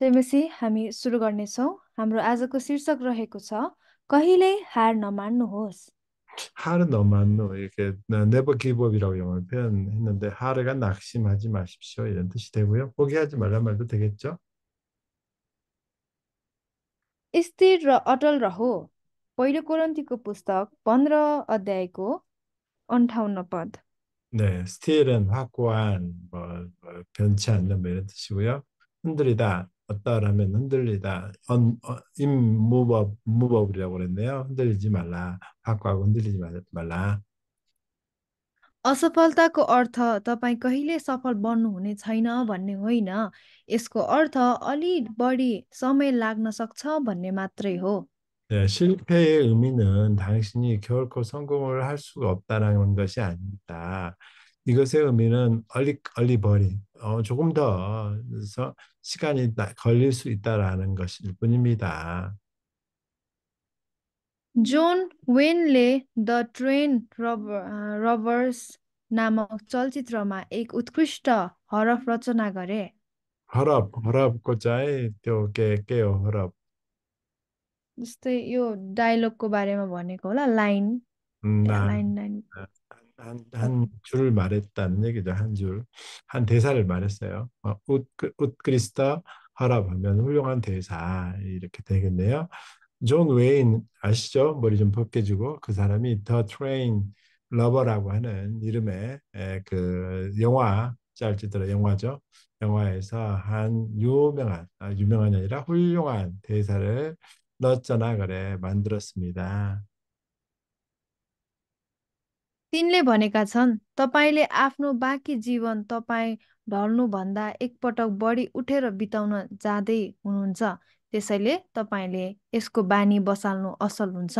त्यसपछि हामी सुरु गर्नेछौँ हाम्रो आजको शीर्षक रहेको छ कहिल्यै हार नमान्नुहोस् 하르너 만노 이렇게 never give up이라고 영어로 표현했는데 하르가 낙심하지 마십시오 이런 뜻이 되고요. 포기하지 말란 말도 되겠죠? स्थिर र अटल रहो पहिलो कोरन्तीको पुस्तक पन्ध्र अध्यायको अन्ठाउन्न पद 네, 스틸은 확고한, 뭐, 뭐 변치 않는 뭐 이런 뜻이고요. 흔들이다, 어떠하면 흔들리다. 언, 어, 임무법, 무법이라고 그랬네요. 흔들리지 말라. 바꿔고 흔들리지 말라. असफलताको अर्थ तपाईँ कहिले सफल बन्नुहुने छैन भन्ने होइन यसको अर्थ अलि बढी समय लाग्न सक्छ भन्ने मात्रै हो 네, 실패의 의미는 당신이 결코 성공을 할 수가 없다라는 것이 아닙니다. 이것의 의미는 얼리 얼리 버림, 어, 조금 더 시간이 걸릴 수 있다라는 것일 뿐입니다. John Wayneले The Train Robbers नामक चलचित्रमा एक उत्कृष्ट हरफ रचना गरे। हरफ हरफको चाहिँ त्यो के के हो हरफ? जस्तै यो डायलगको बारेमा भनेको होला लाइन लाइन लाइन 한, 한 줄을 말했다는 얘기죠. 한 줄, 한 대사를 말했어요. 어, 웃, 그, 그리스타 하라 하면 훌륭한 대사 이렇게 되겠네요. 존 웨인 아시죠? 머리 좀 벗겨지고 그 사람이 더 트레인 러버라고 하는 이름의 그 영화 짤지더라 영화죠. 영화에서 한 유명한 아, 유명한 아니라 훌륭한 대사를 넣었잖아 그래 만들었습니다. तिनले भनेका छन् तपाईँले आफ्नो बाँकी जीवन तपाईँ ढल्नुभन्दा एकपटक बढी उठेर बिताउन जाँदै हुनुहुन्छ त्यसैले तपाईँले यसको बानी बसाल्नु असल हुन्छ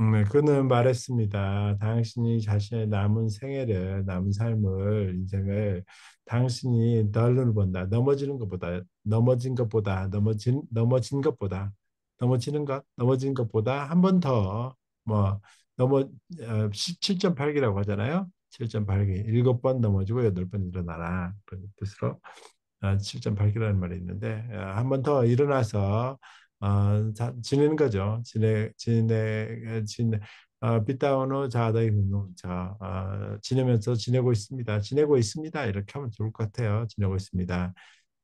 네, 그는 말했습니다. 당신이 자신의 남은 생애를, 남은 삶을, 인생을 당신이 덜을 본다. 넘어지는 것보다, 넘어진 것보다, 넘어진, 넘어진 것보다, 넘어지는 것, 넘어진 것보다 한 번 더, 뭐, 넘어 7.8기라고 어, 하잖아요. 7.8기. 일곱 번 넘어지고 여덟 번 일어나라. 그런 뜻으로 7.8기라는 어, 말이 있는데 어, 한번 더 일어나서 어, 자, 지내는 거죠. 지내 지내 지내 어, 빗다운호 자다이 분노 자 어, 지내면서 지내고 있습니다. 지내고 있습니다. 이렇게 하면 좋을 것 같아요. 지내고 있습니다.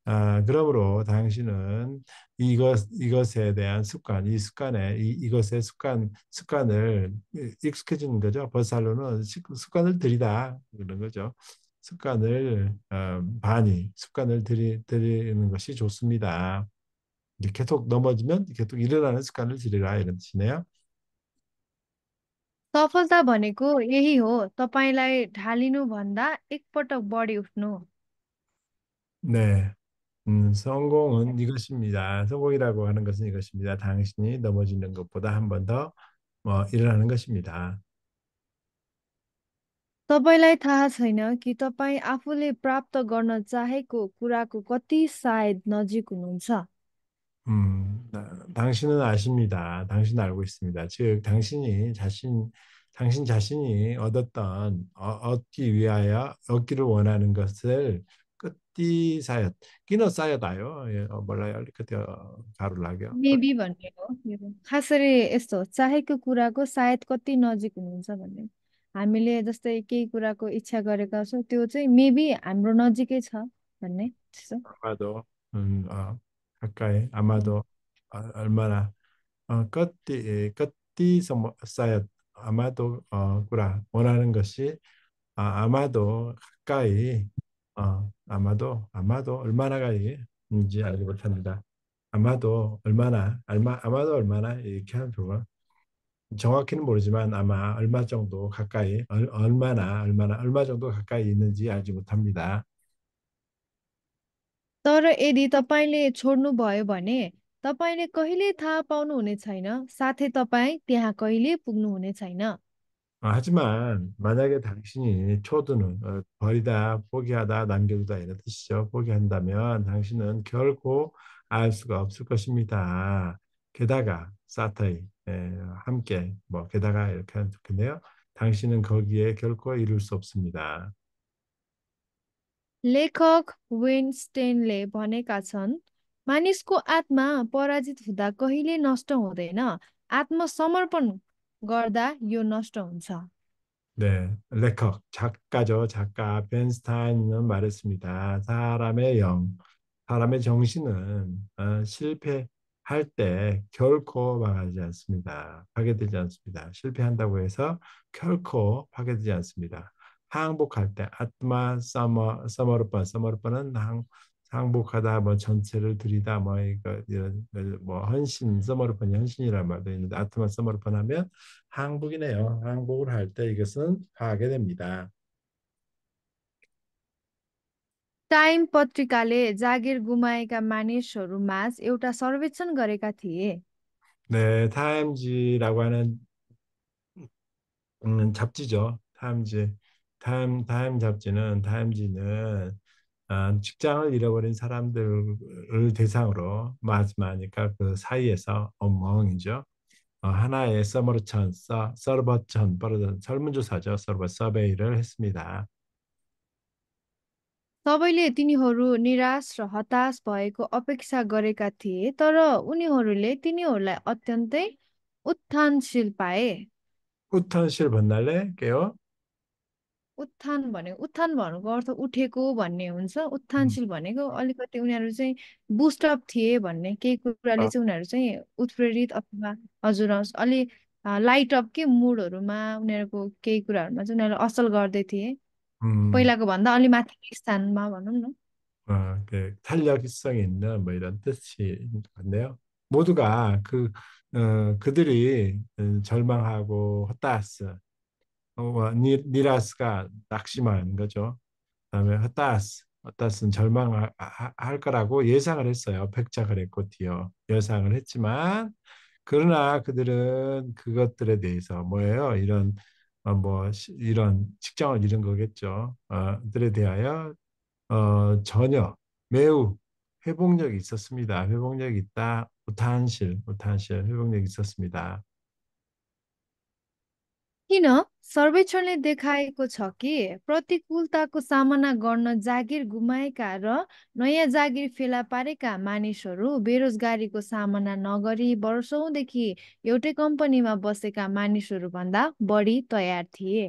아, 그러므로 당신은 이것 이것에 대한 습관, 이 습관에 이, 이것의 습관 습관을 익숙해지는 거죠. 버살로는 습관을 들이다 그런 거죠. 습관을 어, 많이 습관을 들이 들이는 것이 좋습니다. 계속 넘어지면 계속 일어나는 습관을 들이라 이런 뜻이네요. सफलता भनेको यही हो तपाईँलाई ढ ा ल ि 네, 음, 성공은 이것입니다. 성공이라고 하는 것은 이것입니다. 당신이 넘어지는 것보다 한 번 더 뭐, 일어나는 것입니다. तपाईँलाई थाहा छैन कि तपाईँ आफूले प्राप्त गर्न 음, 나- 당신은 아십니다. 당신 알고 있습니다. 즉, 당신이 자신, 당신 자신이 얻었던, 어, 얻기 위하여, 얻기를 원하는 것을 कति सायद किन सायद आयो मलाई अलिकति गाह्रो लाग्यो मेबी भन्ने हो खास गरी यस्तो चाहेको कुराको सायद कति नजिक हुनुहुन्छ भन्ने हामीले जस्तै केही कुराको इच्छा गरेका छौँ त्यो चाहिँ मेबी हाम्रो नजिकै छ भन्ने त्यस्तो कति कतिसम्म सायद 아마도 어, कुरा 원하는 것이 아, 아마도 어, 아마도 아마도 얼마나가 이지 알지 못합니다. 아마도 얼마나 얼마 아마도 얼마나 이렇게 하는 표현 정확히는 모르지만 아마 얼마 정도 가까이 얼, 얼마나 얼마나 얼마 정도 가까이 있는지 알지 못합니다. तर यदि तपाईँले छोड्नुभयो भने तपाईँले कहिले थाहा पाउनुहुने छैन साथै तपाईँ त्यहाँ कहिले पुग्नुहुने छैन 아, 하지만 만약에 당신이 초두는 버리다, 어, 포기하다, 남겨두다 이런 뜻이죠. 포기한다면 당신은 결코 알 수가 없을 것입니다. 게다가 사타이 예, 함께 뭐 게다가 이렇게 하면 좋겠네요. 당신은 거기에 결코 이룰 수 없습니다. लेखक विन्स्टेनले भनेका छन् मानिसको आत्मा प र ा गर्दा यो नष्ट हुन्छ. 네, 레커 작가죠. 작가 벤스타인은 말했습니다. 사람의 영, 사람의 정신은 어, 실패할 때 결코 망하지 않습니다. 파괴되지 않습니다. 실패한다고 해서 결코 파괴되지 않습니다. 항복할 때 아트마 사머 사머르파 사머르파는 항 항복하다 뭐 전체를 드리다 뭐 이런 뭐 헌신 써머르폰이 헌신이란 말도 있는데 아트만 써머르폰 하면 항복이네요. 항복을 할 때 이것은 파게됩니다 टाइम पत्रिकाले जागिर गुमाएका मानिसहरूमाझ एउटा सर्वेक्षण गरेका थिए 네, 타임지라고 하는 음, 잡지죠. 타임지. 타임 타임 잡지는 타임지는 직장을 잃어버린 사람들을 대상으로 마지막이니까 그 사이에서 어멍이죠. 하나의 서머 찬스, 서버 전 설문조사죠. 서버 서베이를 했습니다. सबैले तिनीहरू निराश र हताश भएको अपेक्षा गरेका थिए तर उनीहरूले तिनीहरूलाई अत्यन्तै उत्थानशील पाए उत्थानशील भन्नाले के हो उत्थान भने उत्थान भन्नुको अर्थ उठेको भन्ने हुन्छ उत्थानशील भनेको अलिकति उनीहरू चाहिँ बुस्टअप थिए भन्ने केही कुराले चाहिँ उनीहरू चाहिँ उत्प्रेरित अथवा हजुर अलि लाइट अप के मुडहरूमा उनीहरूको केही कुराहरूमा चाहिँ उनीहरू असल गर्दै थिए पहिलाको भन्दा अलि माथि स्थानमा भनौँ न 네, 그 어, 그들이 절망하고 헛다스 어, 니라스가 낙심한 거죠. 그다음에 허타스, 허타스는 절망할 거라고 예상을 했어요. 백작을 했고 디어 예상을 했지만 그러나 그들은 그것들에 대해서 뭐예요? 이런 어, 뭐 이런 직장을 잃은 거겠죠. 어, 들에 대하여 어, 전혀 매우 회복력이 있었습니다. 회복력이 있다. 우탄실, 우탄실 회복력이 있었습니다. किन सर्वेक्षणले देखाएको छ कि प्रतिकूलताको सामना गर्न जागिर गुमाएका र नयाँ जागिर फेला पारेका मानिसहरू बेरोजगारीको सामना नगरी वर्षौँदेखि एउटै कम्पनीमा बसेका मानिसहरू भन्दा बढी तयार थिए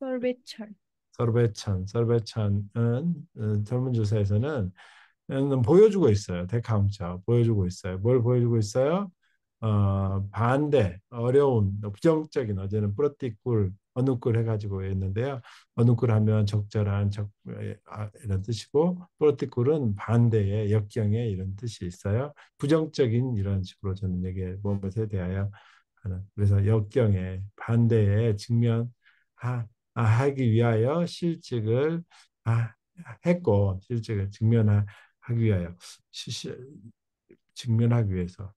सर्वेक्षण 서르베찬, 서르베찬은 설문조사에서는 어, 어, 보여주고 있어요. 대카음차 보여주고 있어요. 뭘 보여주고 있어요? 어, 반대, 어려운 부정적인 어제는 뿌로띠꿀 어누꿀 해가지고 했는데요. 어누꿀 하면 적절한 적, 아, 이런 뜻이고 뿌로띠꿀은 반대의 역경의 이런 뜻이 있어요. 부정적인 이런 식으로 저는 얘기해 무엇에 대하여 하는 그래서 역경의 반대의 직면한 아, 하기 위하여 실직을 아, 했고 실직을 직면하기 위하여 시, 직면하기 위해서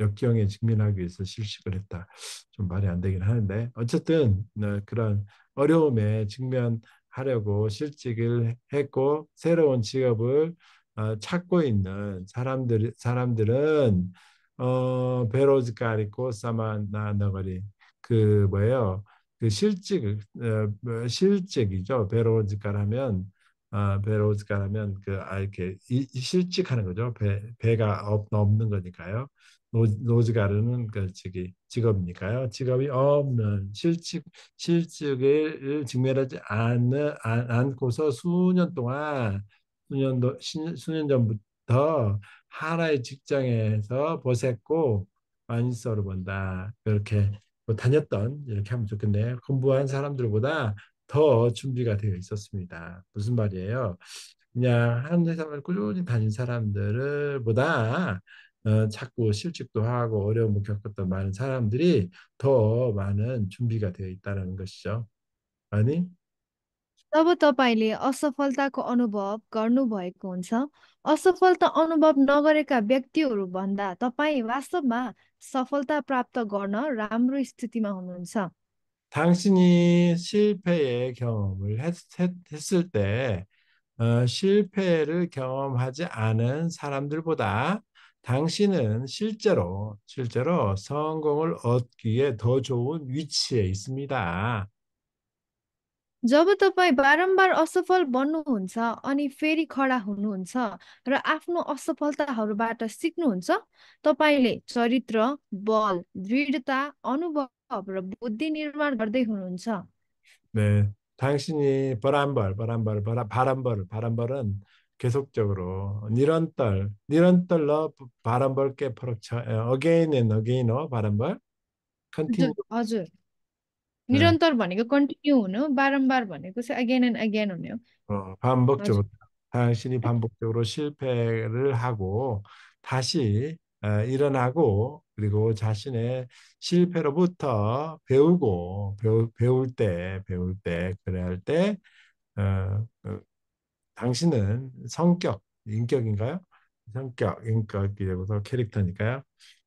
역경에 직면하기 위해서 실직을 했다. 좀 말이 안 되긴 하는데 어쨌든 네, 그런 어려움에 직면하려고 실직을 했고 새로운 직업을 어, 찾고 있는 사람들 사람들은 어 베로즈카리코 사마나 너거리 그 뭐예요? 그 실직 어, 뭐 실직이죠. 베로지카라면 아, 어, 베로지카라면 그 아, 이렇게 이, 실직하는 거죠. 배, 배가 없, 없는 거니까요. 노, 즈가르는그 저기 직업이니까요. 직업이 없는 실직 실직을 직면하지 않는 안, 않고서 수년 동안 수년 도, 수년 전부터 하나의 직장에서 보색고 마니서로 본다. 그렇게 뭐 다녔던 이렇게 하면 좋겠네요. 공부한 사람들보다 더 준비가 되어 있었습니다. 무슨 말이에요? 그냥 한 회사만 꾸준히 다닌 사람들을 보다 어, 자꾸 실직도 하고 어려움을 겪었던 많은 사람들이 더 많은 준비가 되어 있다는 것이죠. 아니 जब तपाईँले असफलताको अनुभव गर्नुभएको हुन्छ असफलता अनुभव नगरेका व्यक्तिहरूभन्दा तपाईँ वास्तवमा सफलता प्राप्त गर्न राम्रो स्थितिमा हुनुहुन्छ 당신이 실패의 경험을 했, 을때 어, 실패를 경험하지 않은 사람들보다 당신은 실제로 실제로 성공을 얻기에 더 좋은 위치에 있습니다. जब तपाईँ बारम्बार असफल बन्नुहुन्छ अनि फेरि खडा हुनुहुन्छ र आफ्नो असफलताहरूबाट सिक्नुहुन्छ तपाईँले चरित्र बल दृढता अनुभव र बुद्धि निर्माण गर्दै हुनुहुन्छ 네, 당신이 바람벌, 바람벌, 바람벌, 바람벌은 계속적으로 니런떨, 니런떨러 바람벌 깨 퍼럭쳐, again and again, 바람벌, continue. निरन्तर भनेको कन्टिन्यू हुनु बारम्बार भनेको चाहिँ अगेन एन्ड अगेन हुने हो 반복적으로 당신이 반복적으로 실패를 하고 다시 일어나고 그리고 자신의 실패로부터 배우고 배우, 배울 때 배울 때 그래야 할때 어, 어, 당신은 성격 인격인가요? 성격 인격이라고서 캐릭터니까요.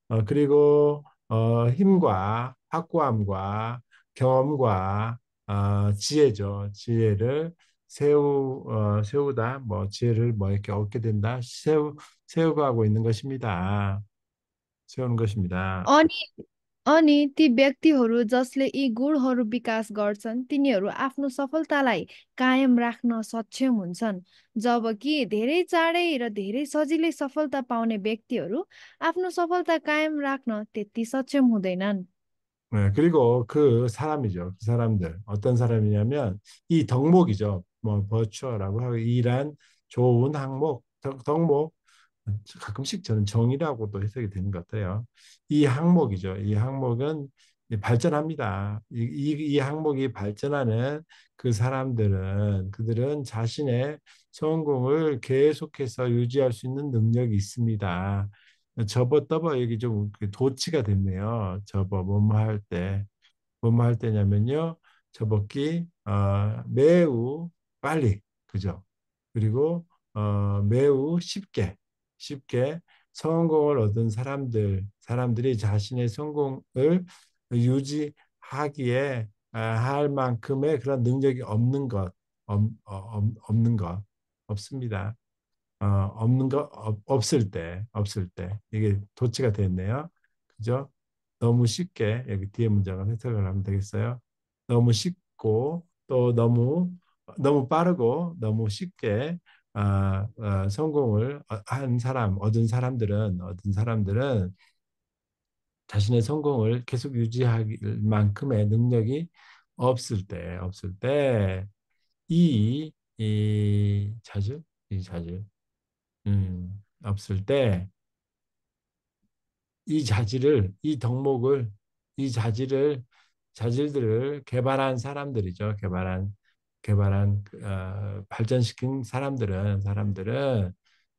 어, 그리고 어, 힘과 확고함과 경험과 어, 지혜죠. 지혜를 세우 어, 세우다 뭐 지혜를 뭐 이렇게 얻게 된다. 세우 세우고 있는 것입니다. 세우는 것입니다. 아니 अनि ती व्यक्तिहरू जसले यी गुणहरू विकास गर्छन् तिनीहरू आफ्नो सफलतालाई कायम राख्न सक्षम हुन्छन् जबकि धेरै चाँडै र धेरै सजिलै सफलता पाउने व्यक्तिहरू आफ्नो सफलता कायम राख्न त्यति सक्षम हुँदैनन् 네, 그리고 그 사람이죠. 그 사람들 어떤 사람이냐면 이 덕목이죠. 뭐 버추어라고 하고 이란 좋은 항목 덕, 덕목 가끔씩 저는 정의라고도 해석이 되는 것 같아요. 이 항목이죠. 이 항목은 발전합니다. 이, 이, 항목이 발전하는 그 사람들은 그들은 자신의 성공을 계속해서 유지할 수 있는 능력이 있습니다. 접었다봐 여기 좀 도치가 됐네요. 접어 뭐뭐 할 때. 뭐뭐 할 때냐면요. 접었기 어, 매우 빨리 그죠? 그리고 어, 매우 쉽게 쉽게 성공을 얻은 사람들 사람들이 자신의 성공을 유지하기에 아, 할 만큼의 그런 능력이 없는 것 없, 어, 없는 것 없습니다. 어, 없는 거 없을 때 없을 때 이게 도치가 됐네요. 그죠? 너무 쉽게 여기 뒤에 문장을 해석을 하면 되겠어요. 너무 쉽고 또 너무 너무 빠르고 너무 쉽게 아, 아, 성공을 한 사람 얻은 사람들은 얻은 사람들은 자신의 성공을 계속 유지할 만큼의 능력이 없을 때 없을 때 이 이 자주 이 자주 음, 없을 때 이 자질을 이 덕목을 이 자질을 자질들을 개발한 사람들이죠. 개발한 개발한 어, 발전시킨 사람들은 사람들은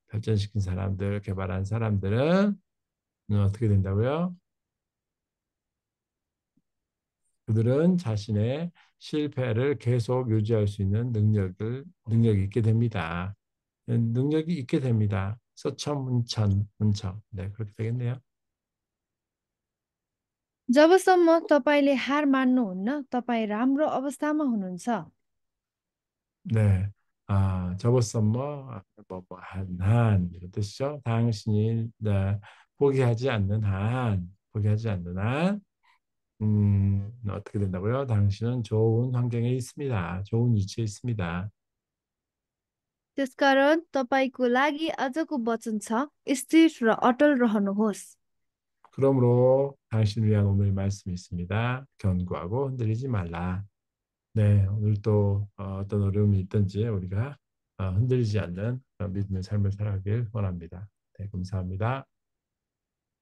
발전시킨 사람들 개발한 사람들은 음, 어떻게 된다고요? 그들은 자신의 실패를 계속 유지할 수 있는 능력을 능력이 있게 됩니다. 능력이 있게 됩니다. 서천문천 문천 네 그렇게 되겠네요. जबसम्म तपाईँले हार म ा न ् न ु ह ु न 네, 아, 저버썸 아, 뭐뭐한한 이런 뜻이죠. 당신이 네, 포기하지 않는 한, 포기하지 않는 한, 음 어떻게 된다고요? 당신은 좋은 환경에 있습니다. 좋은 위치에 있습니다. त्यसकारण तपाईँको लागि आजको वचन छ स्थिर र अटल रहनुहोस् 그러므로 당신을 위한 오늘 말씀이 있습니다. 견고하고 흔들리지 말라. 네, 오늘 또 어, 어떤 어려움이 있든지 우리가 어, 흔들리지 않는 어, 믿음의 삶을 살아가길 원합니다. 네, 감사합니다.